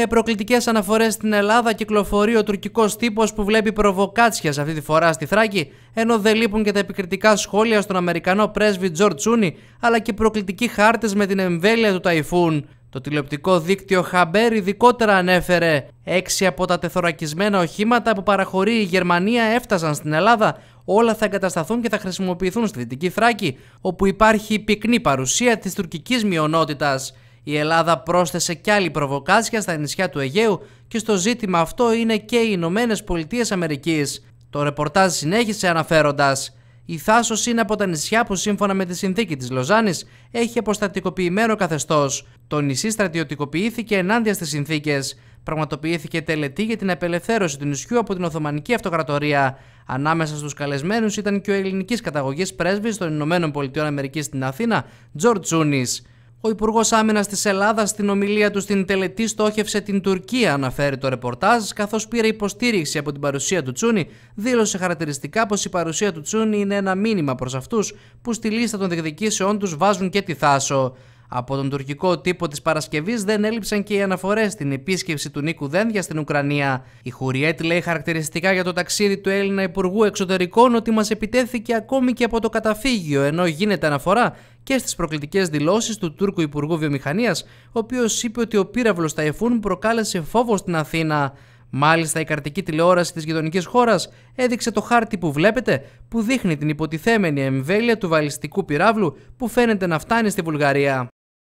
Με προκλητικές αναφορές στην Ελλάδα κυκλοφορεί ο τουρκικός τύπος που βλέπει προβοκάτσια σε αυτή τη φορά στη Θράκη, ενώ δεν λείπουν και τα επικριτικά σχόλια στον Αμερικανό πρέσβη Τζορτ Σούνι, αλλά και προκλητικοί χάρτες με την εμβέλεια του ταϊφούν. Το τηλεοπτικό δίκτυο Χαμπέρ ειδικότερα ανέφερε. Έξι από τα τεθωρακισμένα οχήματα που παραχωρεί η Γερμανία έφτασαν στην Ελλάδα. Όλα θα εγκατασταθούν και θα χρησιμοποιηθούν στη Δυτική Θράκη, όπου υπάρχει πυκνή παρουσία της τουρκικής μειονότητας. Η Ελλάδα πρόσθεσε κι άλλη προβοκάτσια στα νησιά του Αιγαίου και στο ζήτημα αυτό είναι και οι Ηνωμένες Πολιτείες Αμερικής. Το ρεπορτάζ συνέχισε αναφέροντας. Η Θάσος είναι από τα νησιά που σύμφωνα με τη συνθήκη της Λοζάνης έχει αποστατικοποιημένο καθεστώς. Το νησί στρατιωτικοποιήθηκε ενάντια στις συνθήκες. Πραγματοποιήθηκε τελετή για την απελευθέρωση του νησιού από την Οθωμανική Αυτοκρατορία. Ανάμεσα στους καλεσμένους ήταν και ο ελληνικής καταγωγής πρέσβης των ΗΠΑ στην Αθήνα, Τζορτζούνης. Ο Υπουργός Άμυνας της Ελλάδας στην ομιλία του στην τελετή στόχευσε την Τουρκία, αναφέρει το ρεπορτάζ, καθώς πήρε υποστήριξη από την παρουσία του Τσούνη, δήλωσε χαρακτηριστικά πως η παρουσία του Τσούνη είναι ένα μήνυμα προς αυτούς που στη λίστα των διεκδικήσεών τους βάζουν και τη Θάσο. Από τον τουρκικό τύπο της Παρασκευής δεν έλειψαν και οι αναφορές στην επίσκεψη του Νίκου Δένδια στην Ουκρανία. Η Χουριέτ λέει χαρακτηριστικά για το ταξίδι του Έλληνα Υπουργού Εξωτερικών ότι μας επιτέθηκε ακόμη και από το καταφύγιο, ενώ γίνεται αναφορά και στις προκλητικές δηλώσεις του Τούρκου Υπουργού Βιομηχανίας, ο οποίος είπε ότι ο πύραυλος Ταϊφούν Εφούν προκάλεσε φόβο στην Αθήνα. Μάλιστα, η καρτική τηλεόραση της γειτονικής χώρας έδειξε το χάρτη που βλέπετε, που δείχνει την υποτιθέμενη εμβέλεια του βαλιστικού πυράβλου που φαίνεται να φτάνει στη Βουλγαρία.